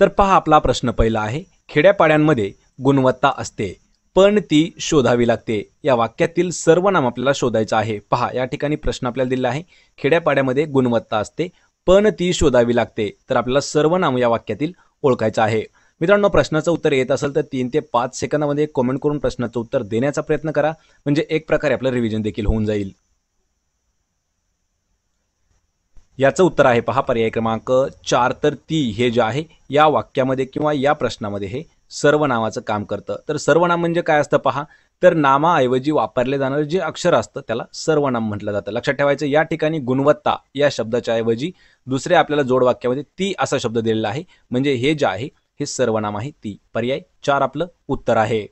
तर पहा आपला प्रश्न पहिला आहे खेड्यापाड्यांमध्ये गुणवत्ता असते पण ती शोधावी लागते या वाक्यातील सर्वनाम आपल्याला शोधायचं आहे पहा या ठिकाणी प्रश्न आपल्याला दिला आहे खेड्यापाड्यामध्ये गुणवत्ता असते पण ती शोधावी लागते तर आपल्याला सर्वनाम या वाक्यातील ओळखायचं आहे मित्रांनो प्रश्नाचं उत्तर येत असेल तर तीन ते पाच सेकंदामध्ये कॉमेंट करून प्रश्नाचं उत्तर देण्याचा प्रयत्न करा म्हणजे एक प्रकारे आपलं रिव्हिजन देखील होऊन जाईल याचं उत्तर आहे पहा पर्याय क्रमांक चार तर ती हे जे आहे या वाक्यामध्ये किंवा या प्रश्नामध्ये हे सर्वनामाचं काम करतं तर सर्वनाम म्हणजे काय असतं पहा तर नामाऐवजी वापरले जाणारं जे अक्षर असतं त्याला सर्वनाम म्हटलं जातं लक्षात ठेवायचं या ठिकाणी गुणवत्ता या शब्दाच्या ऐवजी दुसऱ्या आपल्याला जोडवाक्यामध्ये ती असा शब्द दिलेला आहे म्हणजे हे जे आहे हे सर्वनाम आहे ती पर्याय चार आपलं उत्तर आहे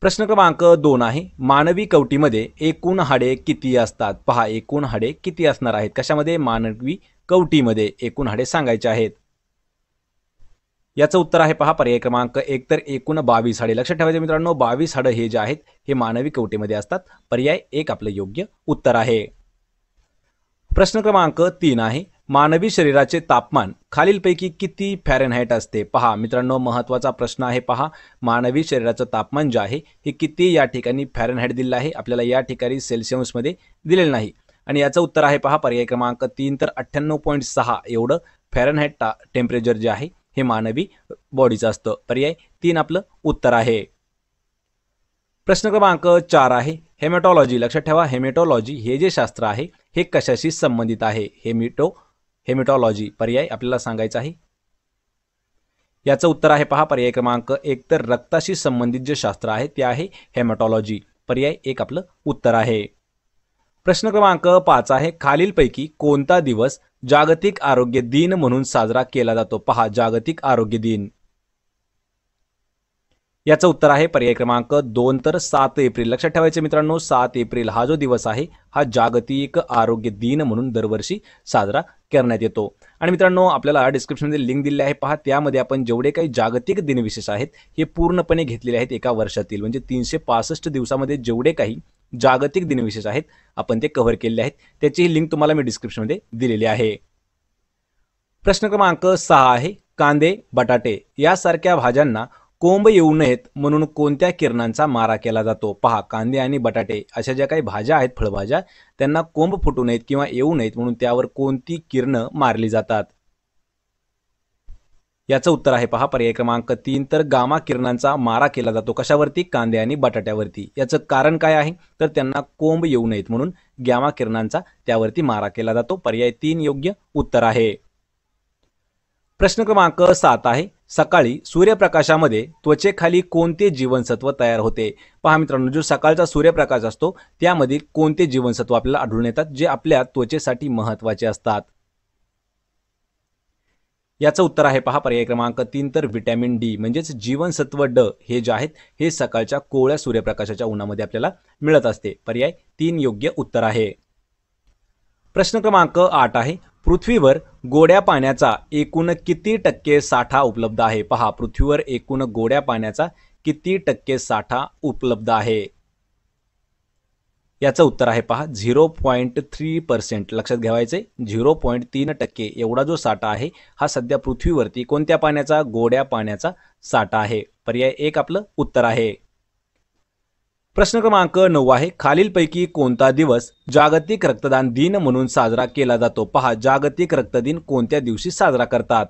प्रश्न क्रमांक दोन आहे मानवी कवटीमध्ये एकूण हाडे किती असतात पहा एकूण हाडे किती असणार आहेत कशामध्ये मानवी कवटीमध्ये एकूण हाडे सांगायचे आहेत याचं उत्तर आहे पहा पर्याय क्रमांक एक तर एकूण बावीस हाडे लक्षात ठेवायचे मित्रांनो बावीस हाडं हे जे आहेत हे मानवी कवटीमध्ये असतात पर्याय एक आपलं योग्य उत्तर आहे प्रश्न क्रमांक तीन आहे मानवी शरीराचे तापमान खालीलपैकी किती फॅरेनहाईट असते पहा मित्रांनो महत्त्वाचा प्रश्न आहे पहा मानवी शरीराचं तापमान जे आहे हे किती या ठिकाणी फॅरेनहाईट दिलेलं आहे आपल्याला या ठिकाणी सेल्सिअसमध्ये दिलेलं नाही आणि याचं उत्तर आहे पहा पर्याय क्रमांक तीन तर अठ्ठ्याण्णव पॉईंट सहा एवढं फॅरनहाईट टेम्परेचर जे आहे हे मानवी बॉडीचं असतं पर्याय तीन आपलं उत्तर आहे प्रश्न क्रमांक चार आहे हेमेटॉलॉजी लक्षात ठेवा हेमेटॉलॉजी हे जे शास्त्र आहे हे कशाशी संबंधित आहे हेमिटो हेमेटॉलॉजी पर्याय आपल्याला सांगायचा आहे याचं उत्तर आहे पहा पर्याय क्रमांक एक तर रक्ताशी संबंधित जे शास्त्र आहे ते आहे हेमेटॉलॉजी पर्याय एक आपलं उत्तर आहे प्रश्न क्रमांक पाच आहे खालीलपैकी कोणता दिवस जागतिक आरोग्य दिन म्हणून साजरा केला जातो पहा जागतिक आरोग्य दिन याचं उत्तर आहे पर्याय क्रमांक दोन तर सात एप्रिल लक्षात ठेवायचे मित्रांनो सात एप्रिल हा जो दिवस आहे हा जागतिक आरोग्य दिन म्हणून दरवर्षी साजरा करण्यात येतो आणि मित्रांनो आपल्याला डिस्क्रिप्शनमध्ये लिंक दिली आहे पहा त्यामध्ये आपण जेवढे काही जागतिक दिनविशेष आहेत हे पूर्णपणे घेतलेले आहेत एका वर्षातील म्हणजे तीनशे पासष्ट दिवसामध्ये जेवढे काही जागतिक दिनविशेष आहेत आपण ते कव्हर केलेले आहेत त्याचीही लिंक तुम्हाला मी डिस्क्रिप्शनमध्ये दिलेली आहे प्रश्न क्रमांक सहा आहे कांदे बटाटे यासारख्या भाज्यांना कोंब येऊ नयेत म्हणून कोणत्या किरणांचा मारा केला जातो पहा कांदे आणि बटाटे अशा ज्या काही भाज्या आहेत फळभाज्या त्यांना कोंब फुटू नयेत किंवा येऊ नयेत म्हणून त्यावर कोणती किरणं मारली जातात याचं उत्तर आहे पहा पर्याय क्रमांक तीन तर गामा किरणांचा मारा केला जातो कशावरती कांदे आणि बटाट्यावरती याचं कारण काय आहे तर त्यांना कोंब येऊ नयेत म्हणून गामा किरणांचा त्यावरती मारा केला जातो पर्याय तीन योग्य उत्तर आहे प्रश्न क्रमांक सात आहे सकाळी सूर्यप्रकाशामध्ये त्वचेखाली कोणते जीवनसत्व तयार होते पहा मित्रांनो जो सकाळचा सूर्यप्रकाश असतो त्यामध्ये कोणते जीवनसत्व आपल्याला आढळून येतात जे आपल्या त्वचेसाठी महत्वाचे असतात याचं उत्तर आहे पहा पर्याय क्रमांक तीन तर व्हिटॅमिन डी म्हणजेच जीवनसत्व ड हे जे आहेत हे सकाळच्या कोवळ्या सूर्यप्रकाशाच्या उन्हामध्ये आपल्याला मिळत असते पर्याय तीन योग्य उत्तर आहे प्रश्न क्रमांक आठ आहे पृथ्वीवर गोड्या पाण्याचा एकूण किती टक्के साठा उपलब्ध आहे पहा पृथ्वीवर एकूण गोड्या पाण्याचा किती टक्के साठा उपलब्ध आहे याचं उत्तर आहे पहा झिरो पॉईंट थ्री पर्सेंट लक्षात घ्यावायचे झिरो पॉईंट तीन टक्के एवढा जो साठा आहे हा सध्या पृथ्वीवरती कोणत्या पाण्याचा गोड्या पाण्याचा साठा आहे पर्याय एक आपलं उत्तर आहे प्रश्न क्रमांक नऊ आहे खालीलपैकी कोणता दिवस जागतिक रक्तदान दिन म्हणून साजरा केला जातो पहा जागतिक रक्तदिन कोणत्या दिवशी साजरा करतात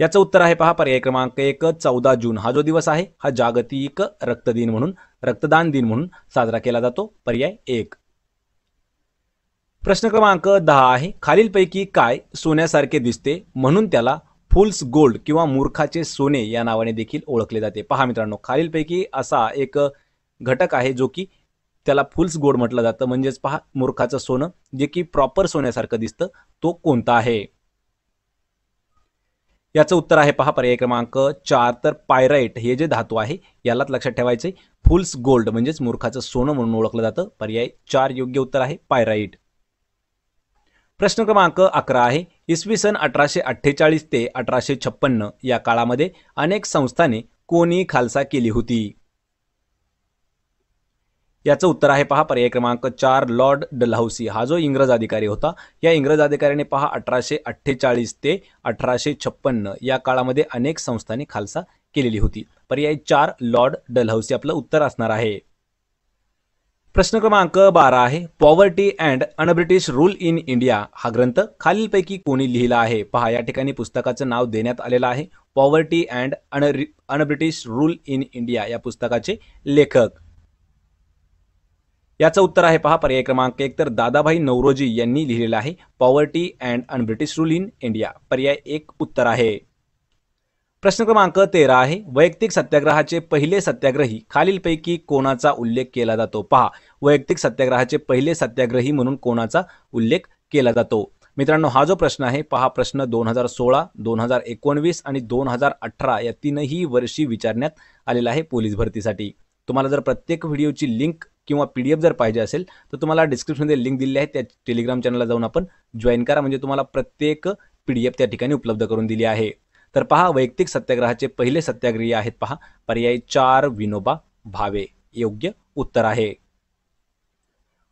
याचं उत्तर आहे पहा पर्याय क्रमांक एक चौदा जून हा जो दिवस आहे हा जागतिक रक्तदिन म्हणून रक्तदान दिन म्हणून साजरा केला जातो पर्याय एक प्रश्न क्रमांक दहा आहे खालीलपैकी काय सोन्यासारखे दिसते म्हणून त्याला फुल्स गोल्ड किंवा मूर्खाचे सोने या नावाने देखील ओळखले जाते पहा मित्रांनो खालीलपैकी असा एक घटक आहे जो की त्याला फुल्स गोल्ड म्हटलं जातं म्हणजेच पहा मूर्खाचं सोनं जे की प्रॉपर सोन्यासारखं दिसतं तो कोणता आहे याचं उत्तर आहे पहा पर्याय क्रमांक चार तर पायराईट हे जे धातू आहे यालाच लक्षात ठेवायचे फुल्स गोल्ड म्हणजेच मूर्खाचं सोनं म्हणून ओळखलं जातं पर्याय चार योग्य उत्तर आहे पायराईट प्रश्न क्रमांक अकरा आहे इसवी सन अठराशे अठ्ठेचाळीस ते अठराशे छप्पन्न या काळामध्ये अनेक संस्थांनी कोणी खालसा केली होती याचं उत्तर आहे पहा पर्याय क्रमांक चार लॉर्ड डलहौसी हा जो इंग्रज अधिकारी होता या इंग्रज अधिकाऱ्याने पहा अठराशे अठ्ठेचाळीस ते अठराशे छप्पन्न या काळामध्ये अनेक संस्थांनी खालसा केलेली होती पर्याय चार लॉर्ड डलहौसी आपलं उत्तर असणार आहे प्रश्न क्रमांक बारा आहे poverty and unBritish rule in India हा ग्रंथ खालीलपैकी कोणी लिहिला आहे पहा या ठिकाणी पुस्तकाचं नाव देण्यात आलेलं आहे poverty and unBritish rule in India या पुस्तकाचे लेखक याचं उत्तर आहे पहा पर्याय क्रमांक एक तर दादाभाई नवरोजी यांनी लिहिलेलं आहे poverty and unBritish rule in India पर्याय एक उत्तर आहे प्रश्न क्रमांक तेरा आहे वैयक्तिक सत्याग्रहाचे पहिले सत्याग्रही खालीलपैकी कोणाचा उल्लेख केला जातो पहा वैयक्तिक सत्याग्रहाचे पहिले सत्याग्रही म्हणून कोणाचा उल्लेख केला जातो मित्रांनो हा जो प्रश्न आहे पहा प्रश्न दोन हजार सोळा दोन हजार एकोणवीस आणि दोन हजार अठरा या तीनही वर्षी विचारण्यात आलेला आहे पोलीस भरतीसाठी तुम्हाला जर प्रत्येक व्हिडिओची लिंक किंवा पी डी एफ जर पाहिजे असेल तर तुम्हाला डिस्क्रिप्शनमध्ये लिंक दिली आहे त्या टेलिग्राम चॅनलला जाऊन आपण जॉईन करा म्हणजे तुम्हाला प्रत्येक पी डी एफ त्या ठिकाणी उपलब्ध करून दिली आहे तर पहा वैयक्तिक सत्याग्रहाचे पहिले सत्याग्रही आहेत पहा पर्याय चार विनोबा भावे योग्य उत्तर आहे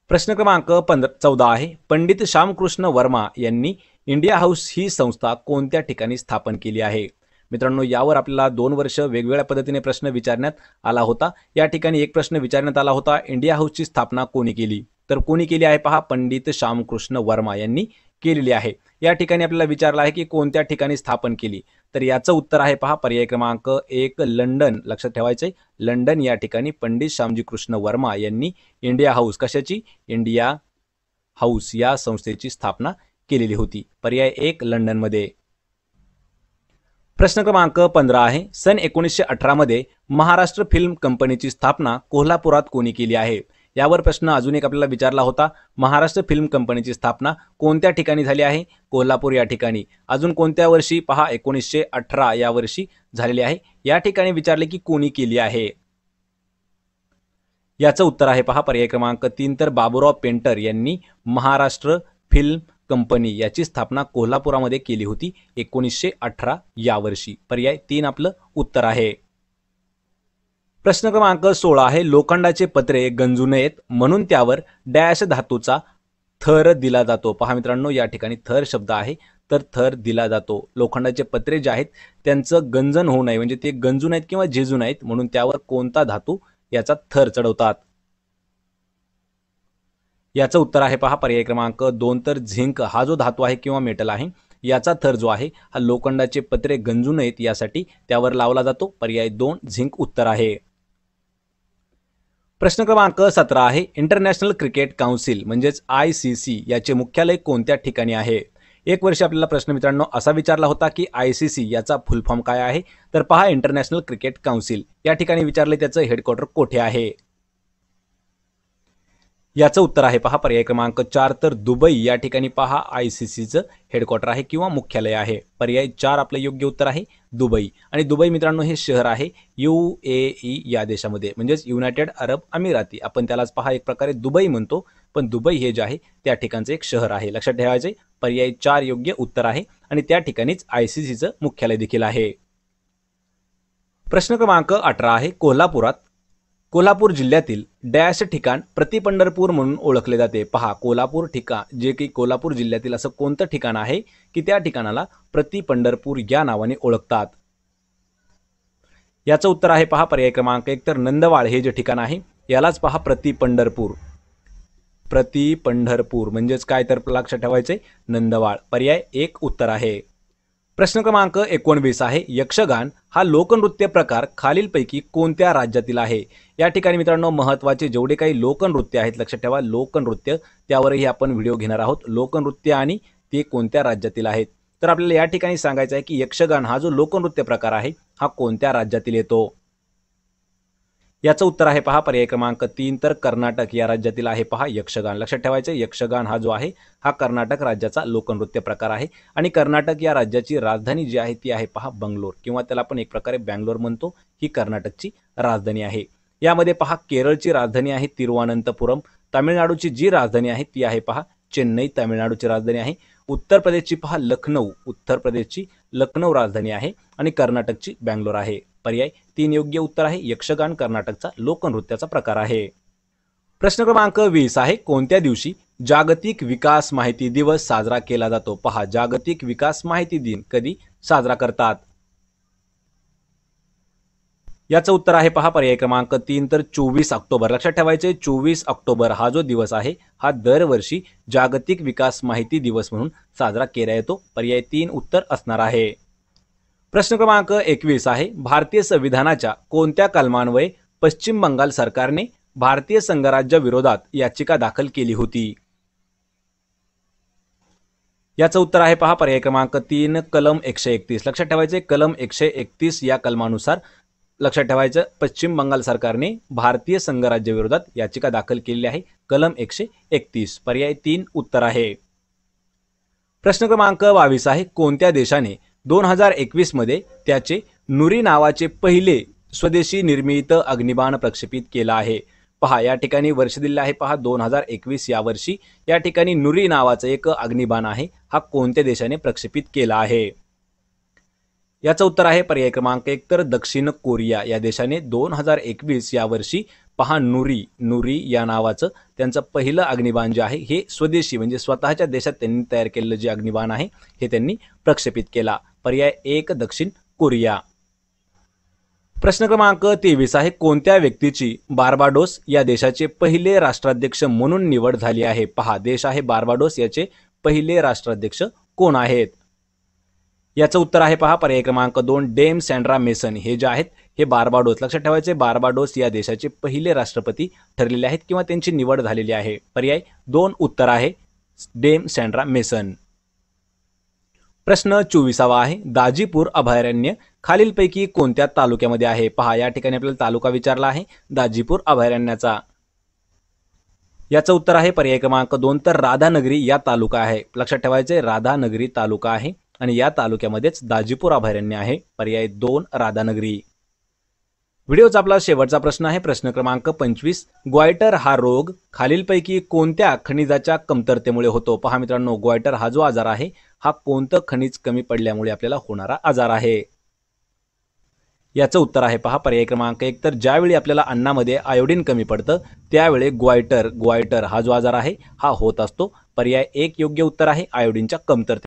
प्रश्न क्रमांक पंधरा चौदा आहे पंडित श्यामकृष्ण वर्मा यांनी इंडिया हाऊस ही संस्था कोणत्या ठिकाणी स्थापन केली आहे मित्रांनो यावर आपल्याला दोन वर्ष वेगवेगळ्या पद्धतीने प्रश्न विचारण्यात आला होता या ठिकाणी एक प्रश्न विचारण्यात आला होता इंडिया हाऊसची स्थापना कोणी केली तर कोणी केली आहे पहा पंडित श्यामकृष्ण वर्मा यांनी केलेली आहे या ठिकाणी आपल्याला विचारला आहे की कोणत्या ठिकाणी स्थापन केली तर याचं उत्तर आहे पहा पर्याय क्रमांक एक लंडन लक्षात ठेवायचे लंडन या ठिकाणी पंडित श्यामजी कृष्ण वर्मा यांनी इंडिया हाऊस कशाची इंडिया हाऊस या संस्थेची स्थापना केलेली होती पर्याय एक लंडनमध्ये प्रश्न क्रमांक पंधरा आहे सन एकोणीसशे अठरामध्ये महाराष्ट्र फिल्म कंपनीची स्थापना कोल्हापुरात कोणी केली आहे यावर प्रश्न अजून एक आपल्याला विचारला होता महाराष्ट्र फिल्म कंपनीची स्थापना कोणत्या ठिकाणी झाली आहे कोल्हापूर या ठिकाणी अजून कोणत्या वर्षी पहा एकोणीसशे अठरा या वर्षी झालेली आहे या ठिकाणी विचारले की कोणी केली आहे याचं उत्तर आहे पहा पर्याय क्रमांक तीन तर बाबुराव पेंटर यांनी महाराष्ट्र फिल्म कंपनी याची स्थापना कोल्हापुरामध्ये केली होती एकोणीसशे अठरा या वर्षी पर्याय तीन आपलं उत्तर आहे प्रश्न क्रमांक सोळा आहे लोखंडाचे पत्रे गंजू नयेत म्हणून त्यावर डॅश धातूचा थर दिला जातो पहा मित्रांनो या ठिकाणी थर शब्द आहे तर थर दिला जातो लोखंडाचे पत्रे जे आहेत त्यांचं गंजन होऊ नये म्हणजे ते गंजू आहेत किंवा झेजू आहेत म्हणून त्यावर कोणता धातू याचा थर चढवतात याचं उत्तर आहे पहा पर्याय क्रमांक दोन तर झिंक हा जो धातू आहे किंवा मेटल आहे याचा थर जो आहे हा लोखंडाचे पत्रे गंजू नयेत यासाठी त्यावर लावला जातो पर्याय दोन झिंक उत्तर आहे प्रश्न क्रमांक सतरा आहे इंटरनॅशनल क्रिकेट काउन्सिल म्हणजेच आय सी सी याचे मुख्यालय कोणत्या ठिकाणी आहे एक वर्ष आपल्याला प्रश्न मित्रांनो असा विचारला होता की आय सी सी याचा फुल फॉर्म काय आहे तर पहा इंटरनॅशनल क्रिकेट काउन्सिल या ठिकाणी विचारले त्याचं हेडक्वार्टर कोठे आहे याचं उत्तर आहे पहा पर्याय क्रमांक चार तर दुबई या ठिकाणी पहा आय सी सीचं हेडक्वार्टर आहे किंवा मुख्यालय आहे पर्याय चार आपलं योग्य उत्तर आहे दुबई आणि दुबई मित्रांनो हे शहर आहे यू ए ई या देशामध्ये म्हणजेच युनायटेड अरब अमिराती आपण त्यालाच पहा एक प्रकारे दुबई म्हणतो पण दुबई हे जे आहे त्या ठिकाणचं एक शहर आहे लक्षात ठेवायचे पर्याय चार योग्य उत्तर आहे आणि त्या ठिकाणीच आय सी सीचं मुख्यालय देखील आहे प्रश्न क्रमांक अठरा आहे कोल्हापुरात कोल्हापूर जिल्ह्यातील डॅश ठिकाण प्रति म्हणून ओळखले जाते पहा कोल्हापूर ठिकाण जे की कोल्हापूर जिल्ह्यातील असं कोणतं ठिकाण आहे की त्या ठिकाणाला प्रति या नावाने ओळखतात याचं उत्तर आहे पहा पर्याय क्रमांक एक तर नंदवाळ हे जे ठिकाण आहे यालाच पहा प्रति पंढरपूर प्रति पंढरपूर म्हणजेच काय तर लक्षात ठेवायचंय नंदवाळ पर्याय एक उत्तर आहे प्रश्न क्रमांक एकोणवीस आहे यक्षगान हा लोकनृत्य प्रकार खालीलपैकी कोणत्या राज्यातील आहे या ठिकाणी मित्रांनो महत्त्वाचे जेवढे काही लोकनृत्य आहेत लक्षात ठेवा लोकनृत्य त्यावरही आपण व्हिडिओ घेणार आहोत लोकनृत्य आणि ते कोणत्या राज्यातील आहेत तर आपल्याला या ठिकाणी सांगायचं आहे की यक्षगान हा जो लोकनृत्य प्रकार आहे हा कोणत्या राज्यातील येतो याचं उत्तर आहे पहा पर्याय क्रमांक तीन तर कर्नाटक या राज्यातील आहे पहा यक्षगान लक्षात ठेवायचं यक्षगान हा जो आहे हा कर्नाटक राज्याचा लोकनृत्य प्रकार आहे आणि कर्नाटक या राज्याची राजधानी जी आहे ती आहे पहा बंगलोर किंवा त्याला आपण एक प्रकारे बँगलोर म्हणतो ही कर्नाटकची राजधानी आहे यामध्ये पहा केरळची राजधानी आहे तिरुवनंतपुरम तामिळनाडूची जी राजधानी आहे ती आहे पहा चेन्नई तामिळनाडूची राजधानी आहे उत्तर प्रदेशची पहा लखनऊ उत्तर प्रदेशची लखनौ राजधानी आहे आणि कर्नाटकची बँगलोर आहे पर्याय तीन योग्य उत्तर आहे यक्षगान कर्नाटकचा लोकनृत्याचा प्रकार आहे प्रश्न क्रमांक वीस आहे कोणत्या दिवशी जागतिक विकास माहिती दिवस साजरा केला जातो पहा जागतिक विकास माहिती दिन कधी साजरा करतात याचं उत्तर आहे पहा पर्याय क्रमांक तीन तर चोवीस ऑक्टोबर लक्षात ठेवायचे चोवीस ऑक्टोबर हा जो दिवस आहे हा दरवर्षी जागतिक विकास माहिती दिवस म्हणून साजरा केला येतो पर्याय तीन उत्तर असणार आहे प्रश्न क्रमांक एकवीस आहे भारतीय संविधानाच्या कोणत्या कलमान्वये पश्चिम बंगाल सरकारने भारतीय संघराज्य विरोधात याचिका दाखल केली होती याचं उत्तर आहे पहा पर्याय क्रमांक तीन कलम एकशे एकतीस लक्षात ठेवायचे कलम एकशे एकतीस या कलमानुसार लक्षात ठेवायचं पश्चिम बंगाल सरकारने भारतीय संघराज्य विरोधात याचिका दाखल केलेली आहे कलम एकशे एकतीस पर्याय तीन उत्तर आहे प्रश्न क्रमांक बावीस आहे कोणत्या देशाने दोन हजार मध्ये त्याचे नुरी नावाचे पहिले स्वदेशी निर्मित अग्निबाण प्रक्षेपित केला आहे पहा या ठिकाणी वर्ष दिलेले आहे पहा दोन हजार एकवीस या वर्षी या ठिकाणी नुरी नावाचं एक अग्निबाण आहे हा कोणत्या देशाने प्रक्षेपित केला आहे याचं उत्तर आहे पर्याय क्रमांक एक तर दक्षिण कोरिया या देशाने दोन हजार एकवीस या वर्षी पहा नुरी नुरी या नावाचं त्यांचं पहिलं अग्निबाण जे आहे हे स्वदेशी म्हणजे स्वतःच्या देशात त्यांनी तयार केलेलं जे अग्निबाण आहे हे त्यांनी प्रक्षेपित केला पर्याय एक दक्षिण कोरिया प्रश्न क्रमांक तेवीस आहे कोणत्या व्यक्तीची बार्बाडोस या देशाचे पहिले राष्ट्राध्यक्ष म्हणून निवड झाली आहे पहा देश आहे बार्बाडोस याचे पहिले राष्ट्राध्यक्ष कोण आहेत याचं उत्तर आहे पहा पर्याय क्रमांक दोन डेम सँड्रा मेसन हे जे आहेत हे बारबाडोस लक्षात ठेवायचे बारबाडोस या देशाचे पहिले राष्ट्रपती ठरलेले आहेत किंवा त्यांची निवड झालेली आहे पर्याय दोन उत्तर आहे डेम सँड्रा मेसन प्रश्न चोवीसावा आहे दाजीपूर अभयारण्य खालीलपैकी कोणत्या तालुक्यामध्ये आहे पहा या ठिकाणी आपल्याला तालुका विचारला आहे दाजीपूर अभयारण्याचा याचं उत्तर आहे पर्याय क्रमांक दोन तर राधानगरी या तालुका आहे लक्षात ठेवायचे राधानगरी तालुका आहे आणि या तालुक्यामध्येच दाजीपूर अभयारण्य आहे पर्याय दोन राधानगरी व्हिडिओचा आपला शेवटचा प्रश्न आहे प्रश्न क्रमांक पंचवीस ग्वायटर हा रोग खालीलपैकी कोणत्या खनिजाच्या कमतरतेमुळे होतो पहा मित्रांनो ग्वायटर हा जो आजार आहे हा कोणतं खनिज कमी पडल्यामुळे आपल्याला होणारा आजार आहे याचं उत्तर आहे पहा पर्याय क्रमांक एक तर ज्यावेळी आपल्याला अन्नामध्ये आयोडीन कमी पडतं त्यावेळी ग्वायटर ग्वायटर हा जो आजार आहे हा होत असतो पर्याय एक योग्य उत्तर आहे आयोडीनच्या कमतरते